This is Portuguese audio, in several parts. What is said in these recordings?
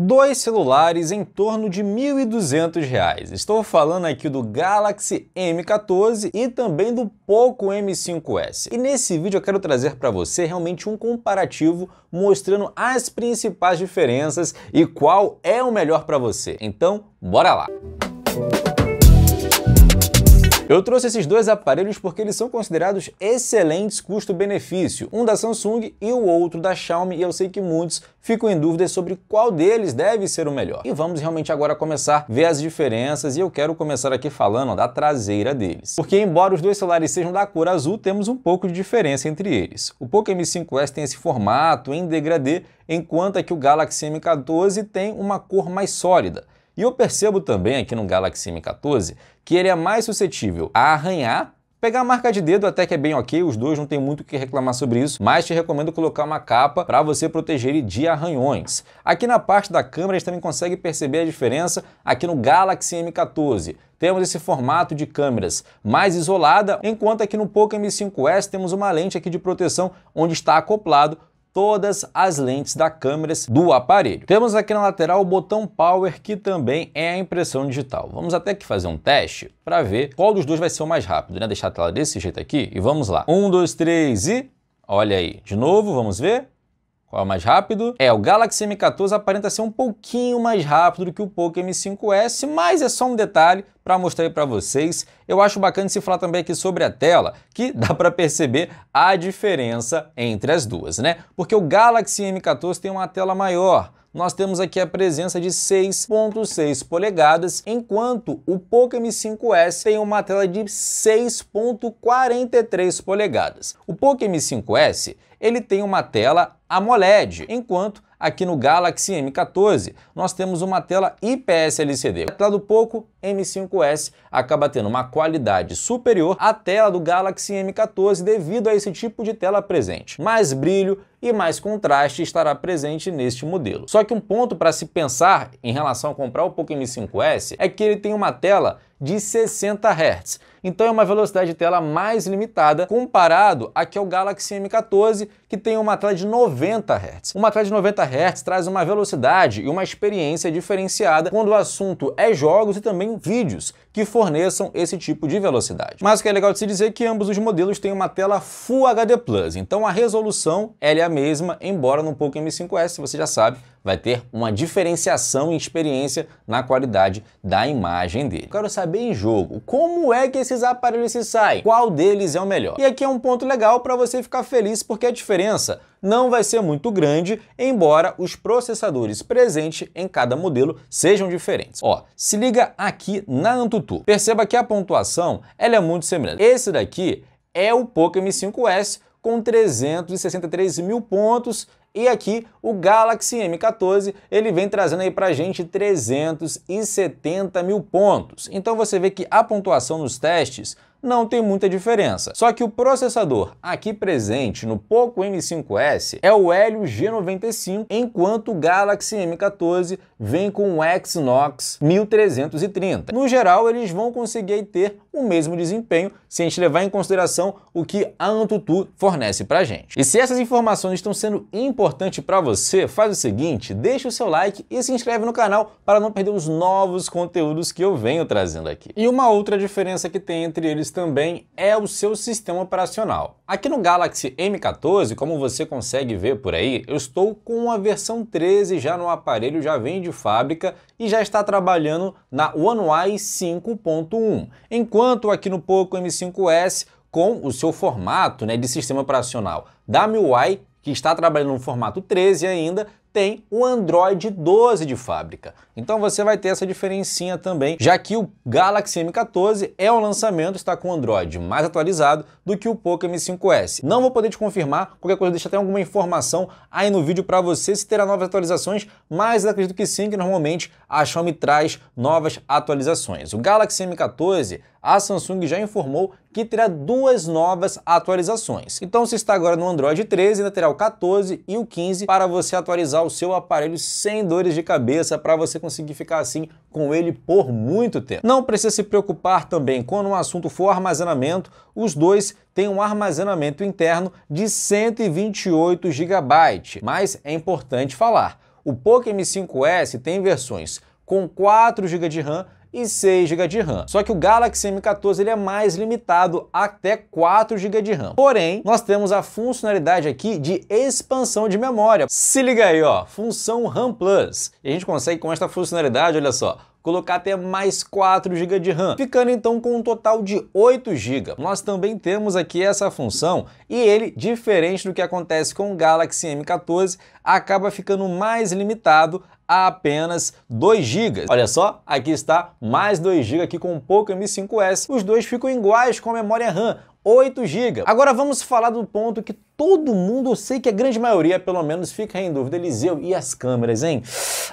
Dois celulares em torno de R$ 1.200. Estou falando aqui do Galaxy M14 e também do Poco M5S. E nesse vídeo eu quero trazer para você realmente um comparativo mostrando as principais diferenças e qual é o melhor para você. Então, bora lá! Música eu trouxe esses dois aparelhos porque eles são considerados excelentes custo-benefício, um da Samsung e o outro da Xiaomi, e eu sei que muitos ficam em dúvida sobre qual deles deve ser o melhor. E vamos realmente agora começar a ver as diferenças, e eu quero começar aqui falando da traseira deles. Porque embora os dois celulares sejam da cor azul, temos um pouco de diferença entre eles. O Poco M5S tem esse formato em degradê, enquanto é que o Galaxy M14 tem uma cor mais sólida. E eu percebo também aqui no Galaxy M14 que ele é mais suscetível a arranhar Pegar a marca de dedo até que é bem ok, os dois não tem muito o que reclamar sobre isso, mas te recomendo colocar uma capa para você proteger ele de arranhões. Aqui na parte da câmera a gente também consegue perceber a diferença aqui no Galaxy M14 temos esse formato de câmeras mais isolada, enquanto aqui no Poco M5S temos uma lente aqui de proteção onde está acoplado todas as lentes da câmera do aparelho. Temos aqui na lateral o botão Power, que também é a impressão digital. Vamos até aqui fazer um teste para ver qual dos dois vai ser o mais rápido, né? Deixar a tela desse jeito aqui e vamos lá. Um, dois, três e... Olha aí, de novo, vamos ver? Qual é o mais rápido? É, o Galaxy M14 aparenta ser um pouquinho mais rápido do que o Poco M5S, mas é só um detalhe para mostrar aí para vocês. Eu acho bacana se falar também aqui sobre a tela, que dá para perceber a diferença entre as duas, né? Porque o Galaxy M14 tem uma tela maior, nós temos aqui a presença de 6.6 polegadas, enquanto o Poco M5S tem uma tela de 6.43 polegadas. O Poco M5S ele tem uma tela AMOLED, enquanto aqui no Galaxy M14 nós temos uma tela IPS LCD. A tela do pouco, M5S acaba tendo uma qualidade superior à tela do Galaxy M14 devido a esse tipo de tela presente. Mais brilho e mais contraste estará presente neste modelo. Só que um ponto para se pensar em relação a comprar o Poco M5S é que ele tem uma tela de 60 Hz então é uma velocidade de tela mais limitada comparado a que é o Galaxy M14, que tem uma tela de 90 Hz. Uma tela de 90 Hz traz uma velocidade e uma experiência diferenciada quando o assunto é jogos e também vídeos que forneçam esse tipo de velocidade. Mas o que é legal de se dizer é que ambos os modelos têm uma tela Full HD+, então a resolução é a mesma, embora no Poco M5S, você já sabe, vai ter uma diferenciação em experiência na qualidade da imagem dele. Eu quero saber em jogo, como é que esses aparelhos se saem? Qual deles é o melhor? E aqui é um ponto legal para você ficar feliz, porque a diferença não vai ser muito grande, embora os processadores presentes em cada modelo sejam diferentes. Ó, se liga aqui na Antutu. Perceba que a pontuação ela é muito semelhante. Esse daqui é o Poco M5S com 363 mil pontos e aqui o Galaxy M14 ele vem trazendo aí pra gente 370 mil pontos. Então você vê que a pontuação nos testes não tem muita diferença. Só que o processador aqui presente no Poco M5S é o Helio G95, enquanto o Galaxy M14 vem com o Exynos 1330. No geral, eles vão conseguir ter o mesmo desempenho se a gente levar em consideração o que a Antutu fornece para gente. E se essas informações estão sendo importantes para você, faz o seguinte, deixa o seu like e se inscreve no canal para não perder os novos conteúdos que eu venho trazendo aqui. E uma outra diferença que tem entre eles também é o seu sistema operacional. Aqui no Galaxy M14, como você consegue ver por aí, eu estou com a versão 13 já no aparelho, já vem de fábrica e já está trabalhando na One UI 5.1, enquanto aqui no Poco M5S, com o seu formato né, de sistema operacional da MIUI, que está trabalhando no formato 13 ainda, tem o Android 12 de fábrica. Então você vai ter essa diferencinha também, já que o Galaxy M14 é um lançamento, está com Android mais atualizado do que o Poco M5S. Não vou poder te confirmar, qualquer coisa deixa até alguma informação aí no vídeo para você se terá novas atualizações, mas acredito que sim, que normalmente a Xiaomi traz novas atualizações. O Galaxy M14 a Samsung já informou que terá duas novas atualizações. Então, se está agora no Android 13, ainda terá o 14 e o 15 para você atualizar o seu aparelho sem dores de cabeça, para você conseguir ficar assim com ele por muito tempo. Não precisa se preocupar também quando o assunto for armazenamento, os dois têm um armazenamento interno de 128 GB, mas é importante falar, o Poco M5S tem versões com 4 GB de RAM e 6 GB de RAM. Só que o Galaxy M14 ele é mais limitado até 4 GB de RAM. Porém, nós temos a funcionalidade aqui de expansão de memória. Se liga aí, ó, função RAM Plus. E a gente consegue com esta funcionalidade, olha só, colocar até mais 4 GB de RAM, ficando então com um total de 8 GB. Nós também temos aqui essa função e ele, diferente do que acontece com o Galaxy M14, acaba ficando mais limitado a apenas 2 GB. Olha só, aqui está mais 2 GB aqui com o Poco M5S. Os dois ficam iguais com a memória RAM, 8 GB. Agora vamos falar do ponto que todo mundo, eu sei que a grande maioria, pelo menos, fica em dúvida. Eliseu, e as câmeras, hein?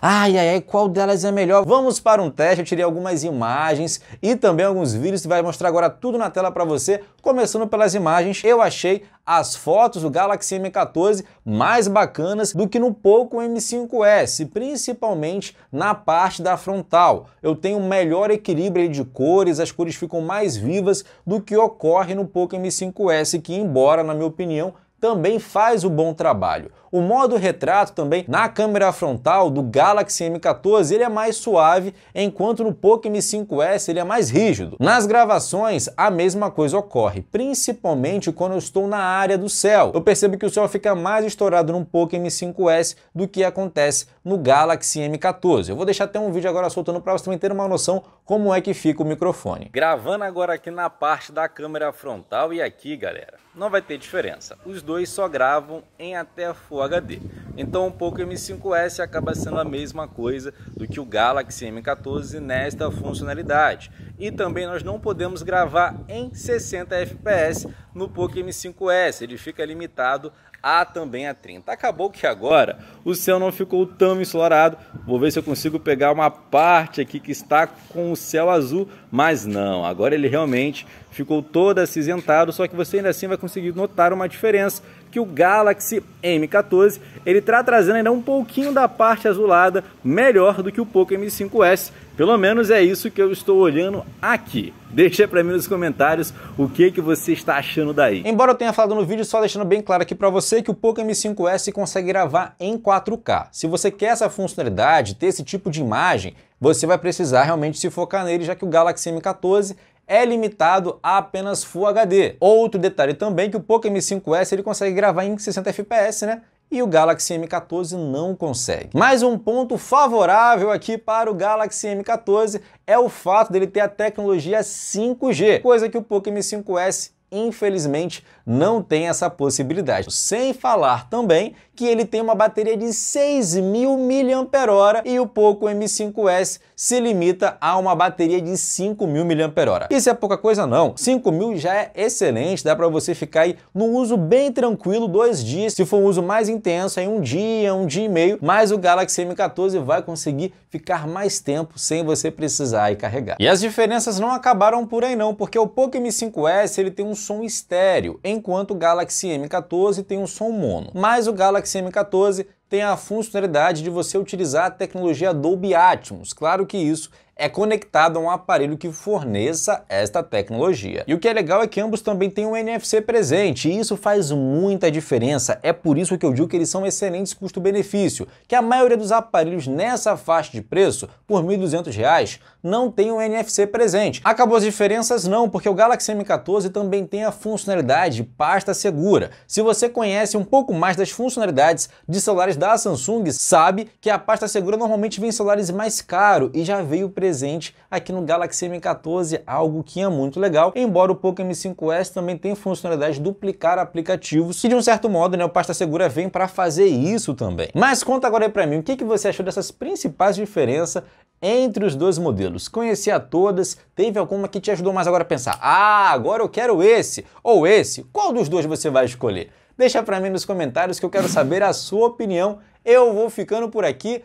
Ai, ai, ai, qual delas é melhor? Vamos para um teste, eu tirei algumas imagens e também alguns vídeos que vai mostrar agora tudo na tela para você. Começando pelas imagens, eu achei as fotos do Galaxy M14 mais bacanas do que no Poco M5S, principalmente na parte da frontal. Eu tenho um melhor equilíbrio de cores, as cores ficam mais vivas do que ocorre no Poco M5S, que embora, na minha opinião, também faz o bom trabalho. O modo retrato também na câmera frontal do Galaxy M14 ele é mais suave, enquanto no Poco M5S ele é mais rígido. Nas gravações a mesma coisa ocorre, principalmente quando eu estou na área do céu. Eu percebo que o céu fica mais estourado no Poco M5S do que acontece no Galaxy M14. Eu vou deixar até um vídeo agora soltando para vocês também terem uma noção como é que fica o microfone. Gravando agora aqui na parte da câmera frontal e aqui, galera, não vai ter diferença. Os dois só gravam em até Full HD. Então o Poco M5S acaba sendo a mesma coisa do que o Galaxy M14 nesta funcionalidade. E também nós não podemos gravar em 60 fps no Poco M5S, ele fica limitado a também a 30. Acabou que agora o céu não ficou tão ensolarado. Vou ver se eu consigo pegar uma parte aqui que está com o céu azul, mas não. Agora ele realmente ficou todo acinzentado, só que você ainda assim vai conseguir notar uma diferença que o Galaxy M14 ele está trazendo ainda um pouquinho da parte azulada melhor do que o Poco M5S. Pelo menos é isso que eu estou olhando aqui. Deixa para mim nos comentários o que que você está achando daí. Embora eu tenha falado no vídeo, só deixando bem claro aqui para você que o Poco M5S consegue gravar em 4K. Se você quer essa funcionalidade, ter esse tipo de imagem, você vai precisar realmente se focar nele, já que o Galaxy M14 é limitado a apenas Full HD. Outro detalhe também que o Poco M5S ele consegue gravar em 60 fps, né? e o Galaxy M14 não consegue. Mais um ponto favorável aqui para o Galaxy M14 é o fato dele ter a tecnologia 5G, coisa que o Poco M5S infelizmente não tem essa possibilidade. Sem falar também que ele tem uma bateria de 6.000 mAh e o Poco M5S se limita a uma bateria de 5.000 mAh. Isso é pouca coisa não, 5.000 já é excelente, dá para você ficar aí no uso bem tranquilo dois dias, se for um uso mais intenso aí um dia, um dia e meio, mas o Galaxy M14 vai conseguir ficar mais tempo sem você precisar aí carregar. E as diferenças não acabaram por aí não, porque o Poco M5S ele tem um som estéreo, enquanto o Galaxy M14 tem um som mono, mas o Galaxy XM14 tem a funcionalidade de você utilizar a tecnologia Dolby Atmos. Claro que isso é conectado a um aparelho que forneça esta tecnologia. E o que é legal é que ambos também têm um NFC presente, e isso faz muita diferença. É por isso que eu digo que eles são excelentes custo-benefício, que a maioria dos aparelhos nessa faixa de preço, por R$ 1.200, não tem um NFC presente. Acabou as diferenças? Não, porque o Galaxy M14 também tem a funcionalidade pasta segura. Se você conhece um pouco mais das funcionalidades de celulares da Samsung, sabe que a pasta segura normalmente vem em celulares mais caros e já veio presente presente aqui no Galaxy M14, algo que é muito legal, embora o Poco M5S também tem funcionalidade de duplicar aplicativos, que de um certo modo né, o Pasta Segura vem para fazer isso também. Mas conta agora aí para mim, o que, que você achou dessas principais diferenças entre os dois modelos. Conhecia todas, teve alguma que te ajudou mais agora a pensar, ah, agora eu quero esse ou esse, qual dos dois você vai escolher? Deixa para mim nos comentários que eu quero saber a sua opinião. Eu vou ficando por aqui.